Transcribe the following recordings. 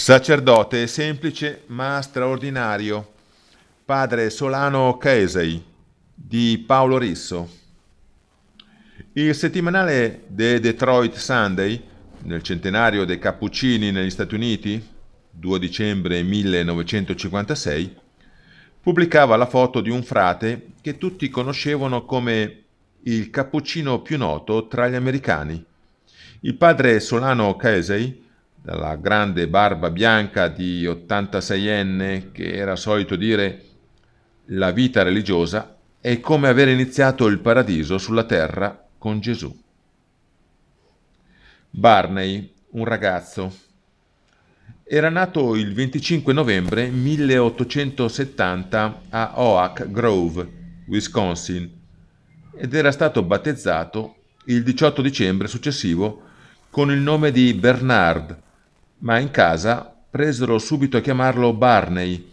Sacerdote semplice ma straordinario, padre Solano Casey di Paolo Risso. Il settimanale The Detroit Sunday, nel centenario dei Cappuccini negli Stati Uniti, 2 dicembre 1956, pubblicava la foto di un frate che tutti conoscevano come il cappuccino più noto tra gli americani. Il padre Solano Casey dalla grande barba bianca di 86enne che era solito dire la vita religiosa è come aver iniziato il paradiso sulla terra con Gesù. Barney, un ragazzo, era nato il 25 novembre 1870 a Oak Grove, Wisconsin, ed era stato battezzato il 18 dicembre successivo con il nome di Bernard ma in casa presero subito a chiamarlo Barney,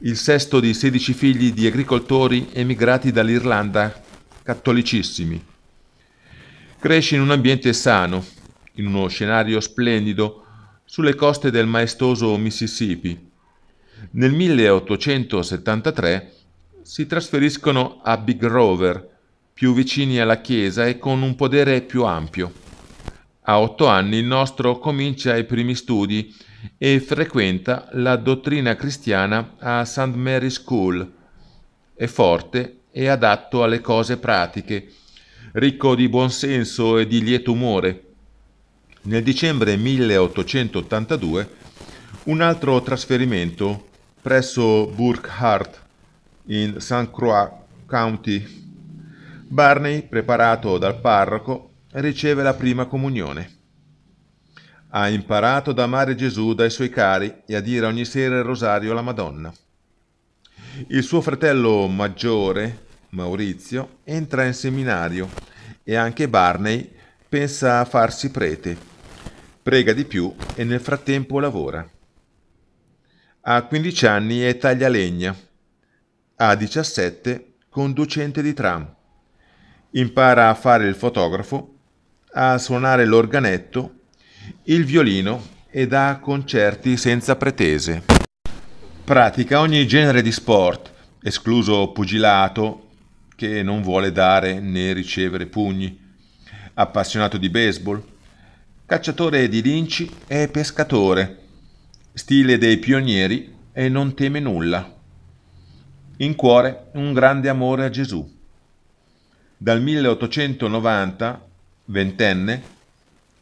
il sesto di sedici figli di agricoltori emigrati dall'Irlanda, cattolicissimi. Cresce in un ambiente sano, in uno scenario splendido, sulle coste del maestoso Mississippi. Nel 1873 si trasferiscono a Big Rover, più vicini alla chiesa e con un podere più ampio. A otto anni il nostro comincia i primi studi e frequenta la dottrina cristiana a St. Mary's School. È forte e adatto alle cose pratiche, ricco di buonsenso e di lieto umore. Nel dicembre 1882 un altro trasferimento presso Burkhardt in St. Croix County. Barney, preparato dal parroco, riceve la prima comunione. Ha imparato ad amare Gesù dai suoi cari e a dire ogni sera il rosario alla Madonna. Il suo fratello maggiore, Maurizio, entra in seminario e anche Barney pensa a farsi prete. Prega di più e nel frattempo lavora. A 15 anni è taglialegna. A 17 conducente di tram. Impara a fare il fotografo a suonare l'organetto, il violino e da concerti senza pretese. Pratica ogni genere di sport, escluso pugilato, che non vuole dare né ricevere pugni. Appassionato di baseball, cacciatore di linci e pescatore, stile dei pionieri e non teme nulla. In cuore un grande amore a Gesù. Dal 1890 ventenne,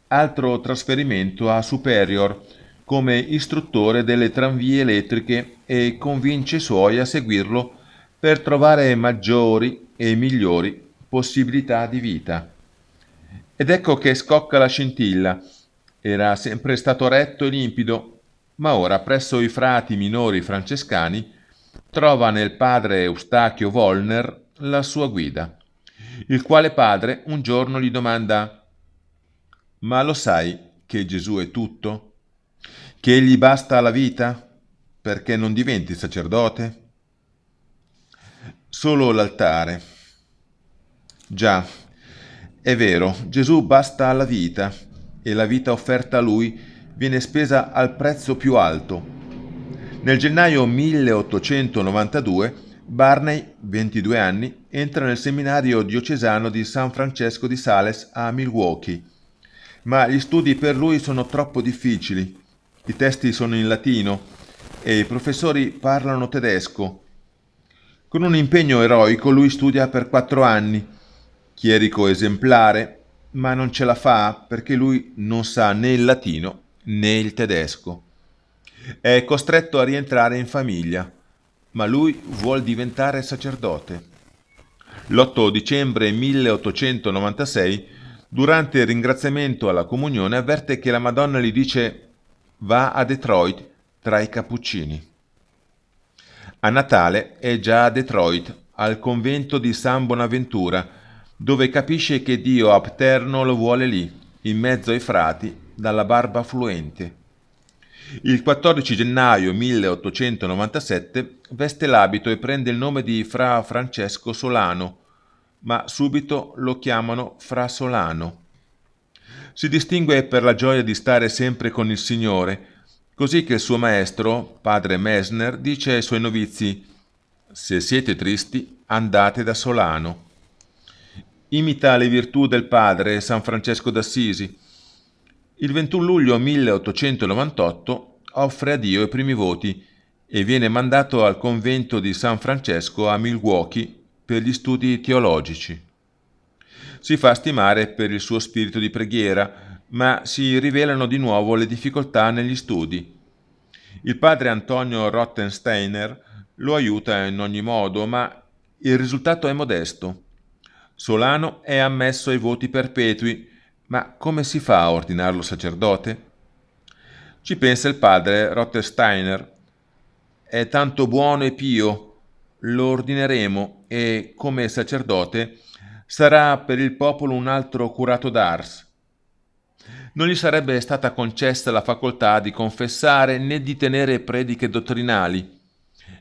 altro trasferimento a Superior come istruttore delle tranvie elettriche e convince i suoi a seguirlo per trovare maggiori e migliori possibilità di vita. Ed ecco che scocca la scintilla. Era sempre stato retto e limpido, ma ora presso i frati minori francescani trova nel padre Eustachio Volner la sua guida il quale padre un giorno gli domanda, ma lo sai che Gesù è tutto? Che gli basta la vita? Perché non diventi sacerdote? Solo l'altare. Già, è vero, Gesù basta alla vita e la vita offerta a lui viene spesa al prezzo più alto. Nel gennaio 1892 Barney, 22 anni, entra nel seminario diocesano di San Francesco di Sales a Milwaukee, ma gli studi per lui sono troppo difficili. I testi sono in latino e i professori parlano tedesco. Con un impegno eroico lui studia per quattro anni, chierico esemplare, ma non ce la fa perché lui non sa né il latino né il tedesco. È costretto a rientrare in famiglia ma lui vuol diventare sacerdote. L'8 dicembre 1896, durante il ringraziamento alla comunione, avverte che la Madonna gli dice va a Detroit tra i cappuccini. A Natale è già a Detroit, al convento di San Bonaventura, dove capisce che Dio Apterno lo vuole lì, in mezzo ai frati, dalla barba fluente. Il 14 gennaio 1897 veste l'abito e prende il nome di Fra Francesco Solano, ma subito lo chiamano Fra Solano. Si distingue per la gioia di stare sempre con il Signore, così che il suo maestro, padre Mesner, dice ai suoi novizi «Se siete tristi, andate da Solano». Imita le virtù del padre San Francesco d'Assisi, il 21 luglio 1898 offre a Dio i primi voti e viene mandato al convento di San Francesco a Milwaukee per gli studi teologici. Si fa stimare per il suo spirito di preghiera, ma si rivelano di nuovo le difficoltà negli studi. Il padre Antonio Rottensteiner lo aiuta in ogni modo, ma il risultato è modesto. Solano è ammesso ai voti perpetui, ma come si fa a ordinarlo sacerdote? Ci pensa il padre Rottersteiner. È tanto buono e pio, lo ordineremo e, come sacerdote, sarà per il popolo un altro curato d'ars. Non gli sarebbe stata concessa la facoltà di confessare né di tenere prediche dottrinali.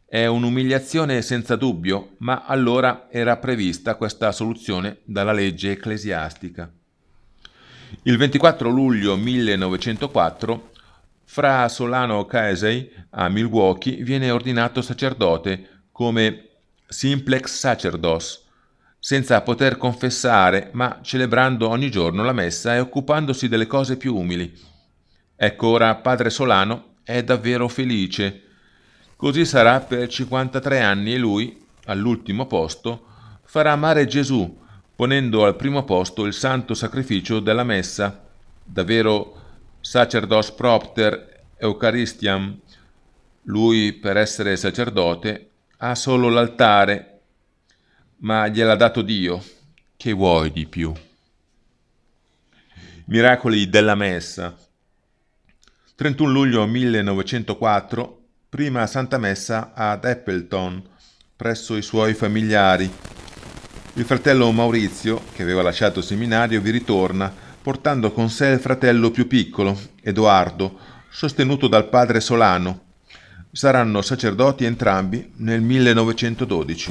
È un'umiliazione senza dubbio, ma allora era prevista questa soluzione dalla legge ecclesiastica. Il 24 luglio 1904 fra Solano Casey a Milwaukee viene ordinato sacerdote come simplex sacerdos, senza poter confessare, ma celebrando ogni giorno la messa e occupandosi delle cose più umili. Ecco ora padre Solano è davvero felice. Così sarà per 53 anni e lui, all'ultimo posto, farà amare Gesù ponendo al primo posto il santo sacrificio della messa, davvero sacerdos propter eucharistiam. Lui, per essere sacerdote, ha solo l'altare, ma gliel'ha dato Dio. Che vuoi di più? Miracoli della messa. 31 luglio 1904, prima Santa Messa ad Appleton, presso i suoi familiari. Il fratello Maurizio, che aveva lasciato il seminario, vi ritorna portando con sé il fratello più piccolo, Edoardo, sostenuto dal padre Solano. Saranno sacerdoti entrambi nel 1912.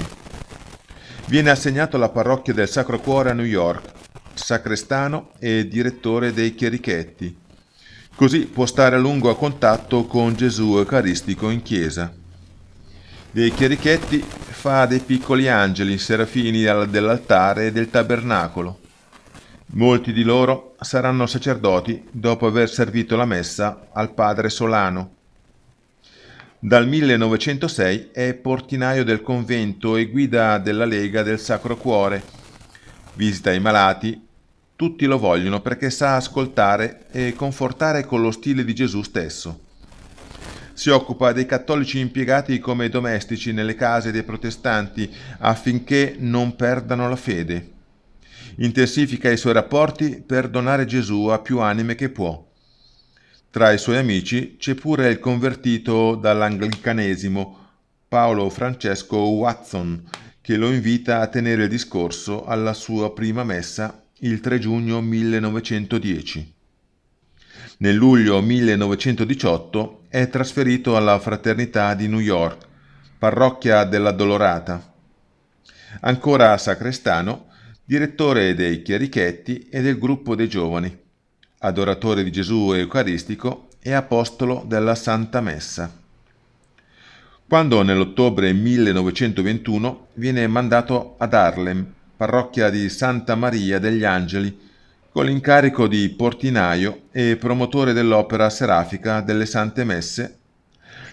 Viene assegnato alla parrocchia del Sacro Cuore a New York, sacrestano e direttore dei chierichetti. Così può stare a lungo a contatto con Gesù Eucaristico in Chiesa dei chierichetti fa dei piccoli angeli, serafini dell'altare e del tabernacolo. Molti di loro saranno sacerdoti dopo aver servito la messa al padre Solano. Dal 1906 è portinaio del convento e guida della Lega del Sacro Cuore. Visita i malati, tutti lo vogliono perché sa ascoltare e confortare con lo stile di Gesù stesso si occupa dei cattolici impiegati come domestici nelle case dei protestanti affinché non perdano la fede. Intensifica i suoi rapporti per donare Gesù a più anime che può. Tra i suoi amici c'è pure il convertito dall'anglicanesimo Paolo Francesco Watson, che lo invita a tenere il discorso alla sua prima messa il 3 giugno 1910. Nel luglio 1918 è trasferito alla Fraternità di New York, parrocchia della Dolorata. Ancora a Sacrestano, direttore dei Chierichetti e del gruppo dei giovani, adoratore di Gesù Eucaristico e apostolo della Santa Messa. Quando nell'ottobre 1921 viene mandato ad Harlem, parrocchia di Santa Maria degli Angeli, con l'incarico di portinaio e promotore dell'opera serafica delle Sante Messe,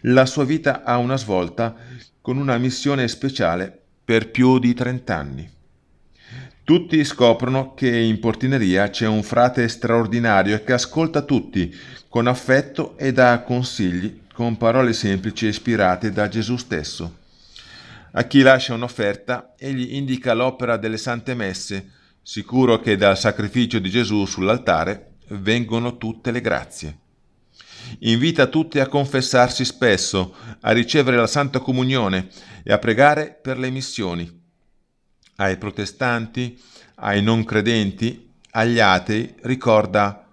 la sua vita ha una svolta con una missione speciale per più di 30 anni. Tutti scoprono che in portineria c'è un frate straordinario che ascolta tutti con affetto e dà consigli con parole semplici ispirate da Gesù stesso. A chi lascia un'offerta, egli indica l'opera delle sante messe, Sicuro che dal sacrificio di Gesù sull'altare vengono tutte le grazie. Invita tutti a confessarsi spesso, a ricevere la Santa Comunione e a pregare per le missioni. Ai protestanti, ai non credenti, agli atei ricorda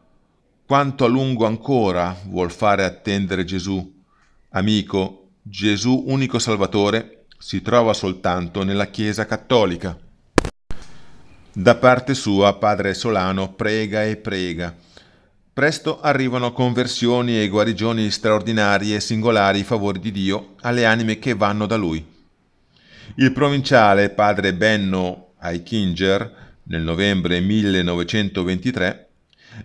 quanto a lungo ancora vuol fare attendere Gesù. Amico, Gesù unico Salvatore si trova soltanto nella Chiesa cattolica. Da parte sua, padre Solano prega e prega. Presto arrivano conversioni e guarigioni straordinarie e singolari favori di Dio alle anime che vanno da lui. Il provinciale padre Benno Aikinger, nel novembre 1923,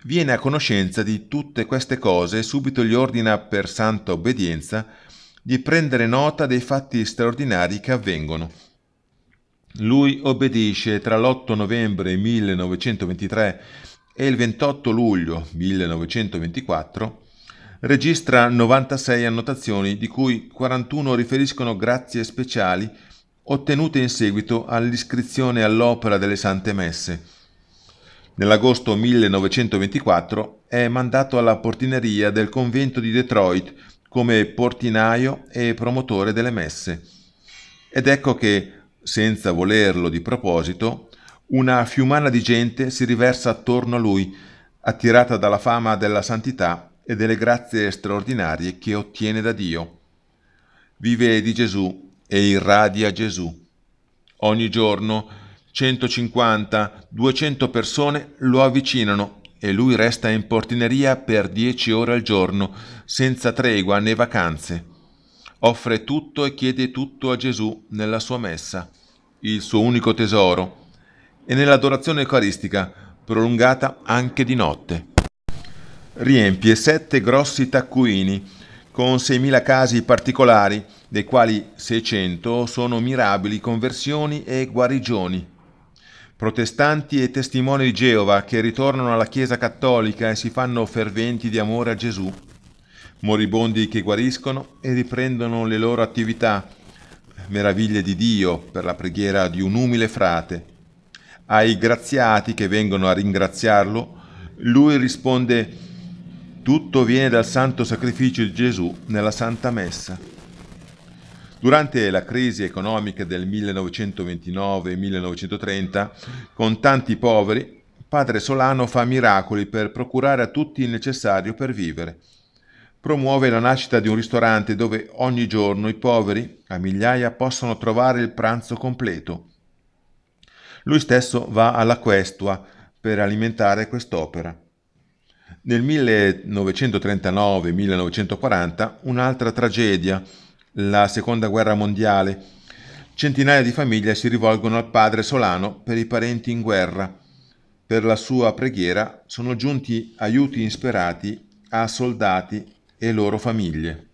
viene a conoscenza di tutte queste cose e subito gli ordina per santa obbedienza di prendere nota dei fatti straordinari che avvengono lui obbedisce tra l'8 novembre 1923 e il 28 luglio 1924 registra 96 annotazioni, di cui 41 riferiscono grazie speciali ottenute in seguito all'iscrizione all'opera delle Sante Messe. Nell'agosto 1924 è mandato alla portineria del convento di Detroit come portinaio e promotore delle messe. Ed ecco che senza volerlo di proposito, una fiumana di gente si riversa attorno a lui, attirata dalla fama della santità e delle grazie straordinarie che ottiene da Dio. Vive di Gesù e irradia Gesù. Ogni giorno 150-200 persone lo avvicinano e lui resta in portineria per 10 ore al giorno, senza tregua né vacanze offre tutto e chiede tutto a Gesù nella sua messa, il suo unico tesoro, e nell'adorazione eucaristica, prolungata anche di notte. Riempie sette grossi taccuini con 6.000 casi particolari, dei quali 600 sono mirabili conversioni e guarigioni. Protestanti e testimoni di Geova che ritornano alla Chiesa cattolica e si fanno ferventi di amore a Gesù moribondi che guariscono e riprendono le loro attività, meraviglie di Dio per la preghiera di un umile frate. Ai graziati che vengono a ringraziarlo, lui risponde tutto viene dal santo sacrificio di Gesù nella Santa Messa. Durante la crisi economica del 1929-1930, con tanti poveri, padre Solano fa miracoli per procurare a tutti il necessario per vivere promuove la nascita di un ristorante dove ogni giorno i poveri, a migliaia, possono trovare il pranzo completo. Lui stesso va alla Questua per alimentare quest'opera. Nel 1939-1940 un'altra tragedia, la Seconda Guerra Mondiale. Centinaia di famiglie si rivolgono al padre Solano per i parenti in guerra. Per la sua preghiera sono giunti aiuti insperati a soldati e loro famiglie.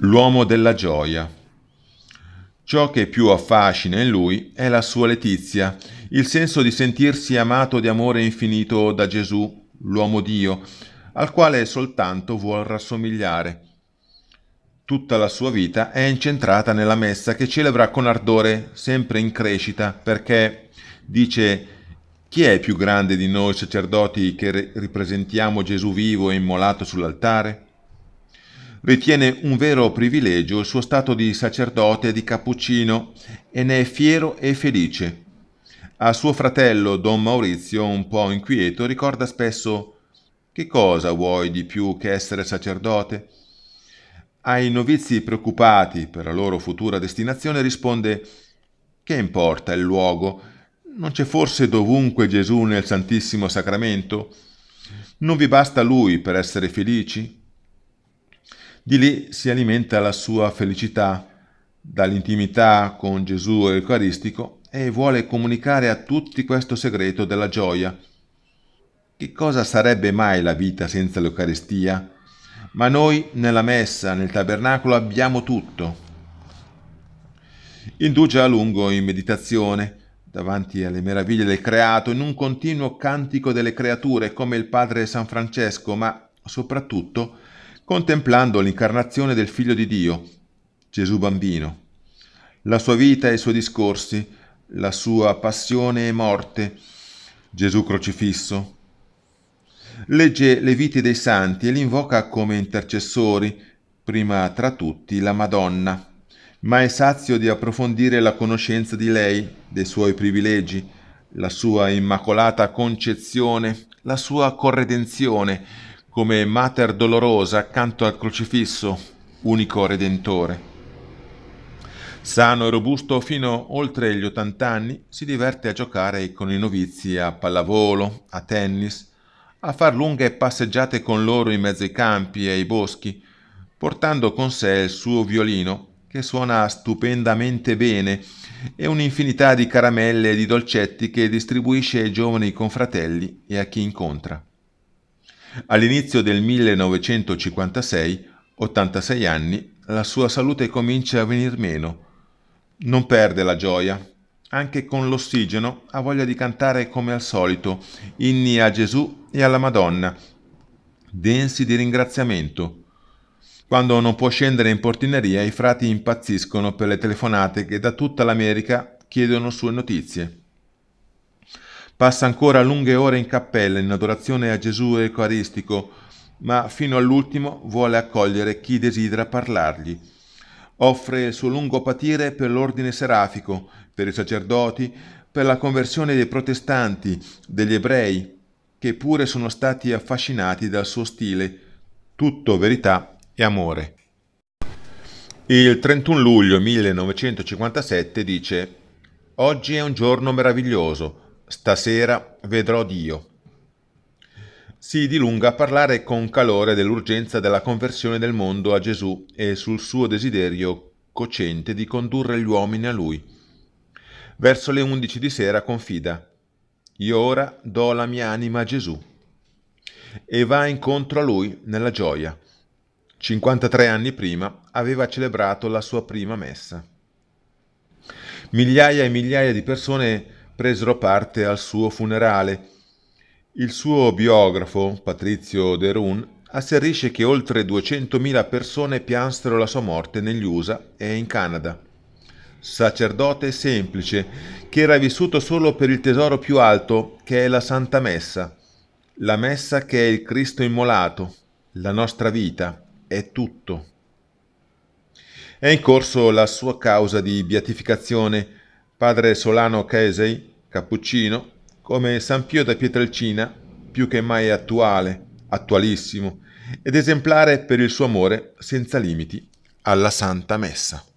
L'uomo della gioia. Ciò che più affascina in lui è la sua letizia, il senso di sentirsi amato di amore infinito da Gesù, l'uomo Dio, al quale soltanto vuol rassomigliare. Tutta la sua vita è incentrata nella messa che celebra con ardore, sempre in crescita, perché, dice chi è più grande di noi sacerdoti che ripresentiamo Gesù vivo e immolato sull'altare? Ritiene un vero privilegio il suo stato di sacerdote e di cappuccino e ne è fiero e felice. A suo fratello Don Maurizio, un po' inquieto, ricorda spesso Che cosa vuoi di più che essere sacerdote? Ai novizi preoccupati per la loro futura destinazione risponde Che importa il luogo? Non c'è forse dovunque Gesù nel Santissimo Sacramento? Non vi basta Lui per essere felici? Di lì si alimenta la sua felicità, dall'intimità con Gesù Eucaristico, e vuole comunicare a tutti questo segreto della gioia. Che cosa sarebbe mai la vita senza l'Eucaristia? Ma noi nella messa, nel tabernacolo abbiamo tutto. Indugia a lungo in meditazione davanti alle meraviglie del creato in un continuo cantico delle creature come il padre San Francesco, ma soprattutto contemplando l'incarnazione del figlio di Dio, Gesù bambino, la sua vita e i suoi discorsi, la sua passione e morte, Gesù crocifisso. Legge le vite dei santi e li invoca come intercessori, prima tra tutti la Madonna, ma è sazio di approfondire la conoscenza di lei dei suoi privilegi, la sua immacolata concezione, la sua corredenzione come mater dolorosa accanto al crocifisso, unico redentore. Sano e robusto fino oltre gli 80 anni, si diverte a giocare con i novizi a pallavolo, a tennis, a far lunghe passeggiate con loro in mezzo ai campi e ai boschi, portando con sé il suo violino che suona stupendamente bene e un'infinità di caramelle e di dolcetti che distribuisce ai giovani confratelli e a chi incontra. All'inizio del 1956, 86 anni, la sua salute comincia a venir meno. Non perde la gioia. Anche con l'ossigeno ha voglia di cantare come al solito, inni a Gesù e alla Madonna, densi di ringraziamento. Quando non può scendere in portineria, i frati impazziscono per le telefonate che da tutta l'America chiedono sue notizie. Passa ancora lunghe ore in cappella in adorazione a Gesù Eucaristico, ma fino all'ultimo vuole accogliere chi desidera parlargli. Offre il suo lungo patire per l'ordine serafico, per i sacerdoti, per la conversione dei protestanti, degli ebrei, che pure sono stati affascinati dal suo stile, tutto verità e amore. Il 31 luglio 1957 dice Oggi è un giorno meraviglioso, stasera vedrò Dio. Si dilunga a parlare con calore dell'urgenza della conversione del mondo a Gesù e sul suo desiderio cocente di condurre gli uomini a Lui. Verso le 11 di sera confida Io ora do la mia anima a Gesù e va incontro a Lui nella gioia 53 anni prima aveva celebrato la sua prima messa. Migliaia e migliaia di persone presero parte al suo funerale. Il suo biografo, Patrizio Derun, asserisce che oltre 200.000 persone piansero la sua morte negli USA e in Canada. Sacerdote semplice, che era vissuto solo per il tesoro più alto, che è la Santa Messa, la Messa che è il Cristo immolato, la nostra vita, è tutto. È in corso la sua causa di beatificazione. Padre Solano Casey, cappuccino, come San Pio da Pietrelcina, più che mai attuale, attualissimo, ed esemplare per il suo amore senza limiti alla Santa Messa.